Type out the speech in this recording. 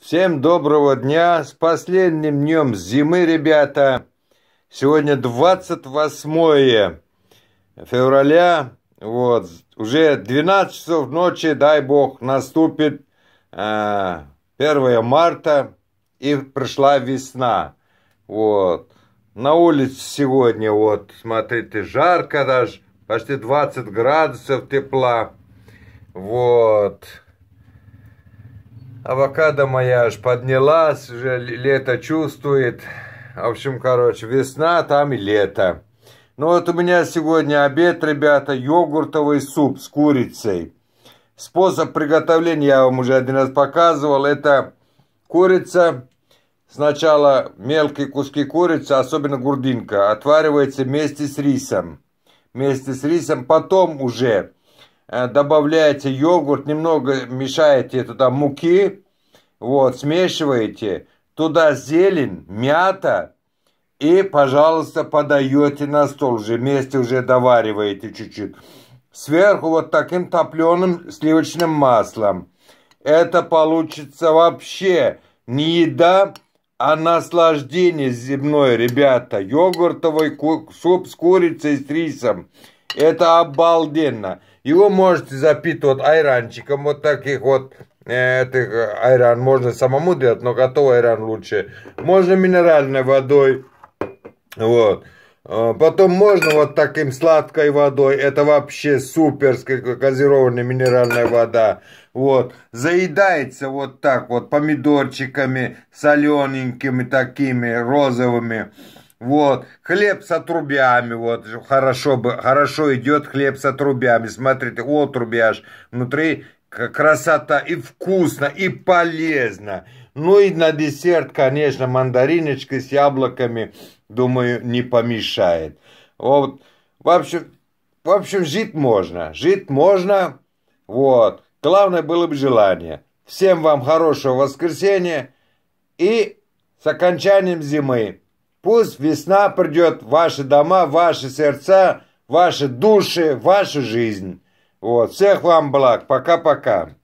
Всем доброго дня! С последним днем зимы, ребята! Сегодня 28 февраля. Вот, уже 12 часов ночи, дай бог, наступит э, 1 марта и пришла весна. Вот. На улице сегодня, вот, смотрите, жарко даже, почти 20 градусов тепла. Вот авокадо моя аж поднялась, уже лето чувствует. В общем, короче, весна, там и лето. Ну вот у меня сегодня обед, ребята, йогуртовый суп с курицей. Способ приготовления я вам уже один раз показывал. Это курица, сначала мелкие куски курицы, особенно гурдинка, отваривается вместе с рисом. Вместе с рисом, потом уже Э, добавляете йогурт, немного мешаете туда муки, вот, смешиваете, туда зелень, мята, и, пожалуйста, подаете на стол уже, вместе уже довариваете чуть-чуть. Сверху вот таким топленым сливочным маслом. Это получится вообще не еда, а наслаждение земное, ребята. Йогуртовый суп с курицей, с рисом. Это обалденно. Его можете запить вот айранчиком, вот таких вот э, этих э, айран. Можно самому делать, но готовый айран лучше. Можно минеральной водой. Вот. Э, потом можно вот таким сладкой водой. Это вообще супер газированная минеральная вода. Вот. Заедается вот так вот помидорчиками солененькими такими розовыми. Вот, хлеб с отрубями, вот, хорошо, бы, хорошо идет хлеб с отрубями, смотрите, отруби аж внутри, красота, и вкусно, и полезно. Ну и на десерт, конечно, мандариночка с яблоками, думаю, не помешает. Вот, в общем, в общем, жить можно, жить можно, вот. Главное было бы желание. Всем вам хорошего воскресенья и с окончанием зимы. Пусть весна придет в ваши дома, в ваши сердца, в ваши души, в вашу жизнь. Вот. Всех вам благ. Пока-пока.